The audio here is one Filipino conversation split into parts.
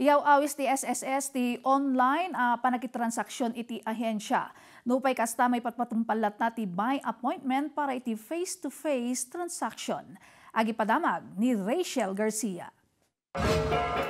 Iyaw awis ti SSS ti online uh, panagitransaksyon iti ahensya. Nupay kasta may patpatumpalat na ti by appointment para iti face to -face transaction. Agipadamag ni Rachel Garcia.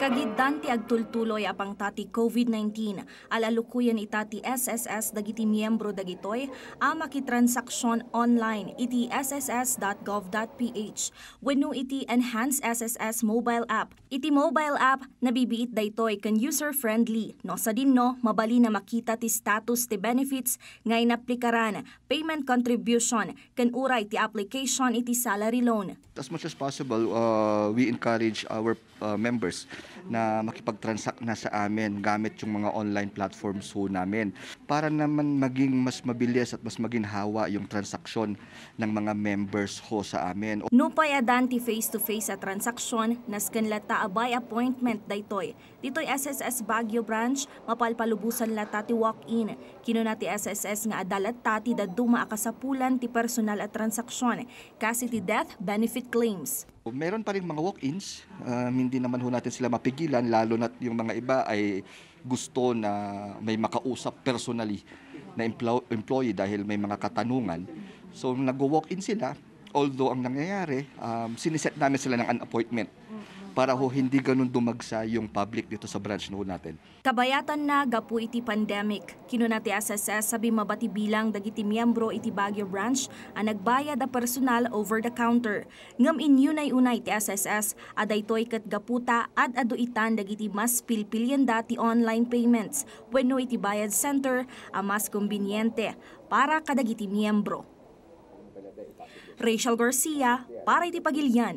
Kagiddan ti agtultuloy apang tati COVID-19 alalukuyan itati SSS dagiti miyembro dagitoy a makitransaksyon online iti sss.gov.ph wenno iti Enhanced SSS mobile app. Iti mobile app nabibiit daytoy kan user-friendly no sa dinno mabali na makita ti status ti benefits nga inaplikaran, payment contribution ken uray ti application iti salary loan. As much as possible, uh, we encourage our uh, Uh, members na makipag-transact na sa amin gamit yung mga online platforms ho namin para naman maging mas mabilis at mas maging hawa yung transaksyon ng mga members ho sa amin. Nupay adanti face-to-face -face sa transaksyon nasken lata abay appointment daytoy. Ditoy SSS Baguio branch mapalpalubusan lata ti walk-in. Kinuna ti SSS nga adalat tati daduma akasapulan ti personal at transaksyon kasi ti death benefit claims. Meron pa rin mga walk-ins, um, hindi naman ho natin sila mapigilan, lalo na yung mga iba ay gusto na may makausap personally na employee dahil may mga katanungan. So nag-walk-in sila, although ang nangyayari, um, siniset namin sila ng an appointment para ho hindi ganun dumagsa yung public dito sa branch no natin. Kabayatan na gapu iti pandemic. Kinunati ti SSS sabi mabati bilang dagiti miyembro iti Baguio branch ang nagbayad a personal over the counter. Ngam inyo na unay iti SSS adaytoy ket gaputa ad aduitan dagiti mas pilpilyan dati online payments wenno iti bayad center a mas kumbinyente para kadagiti miyembro. Rachel Garcia, para iti pagilyan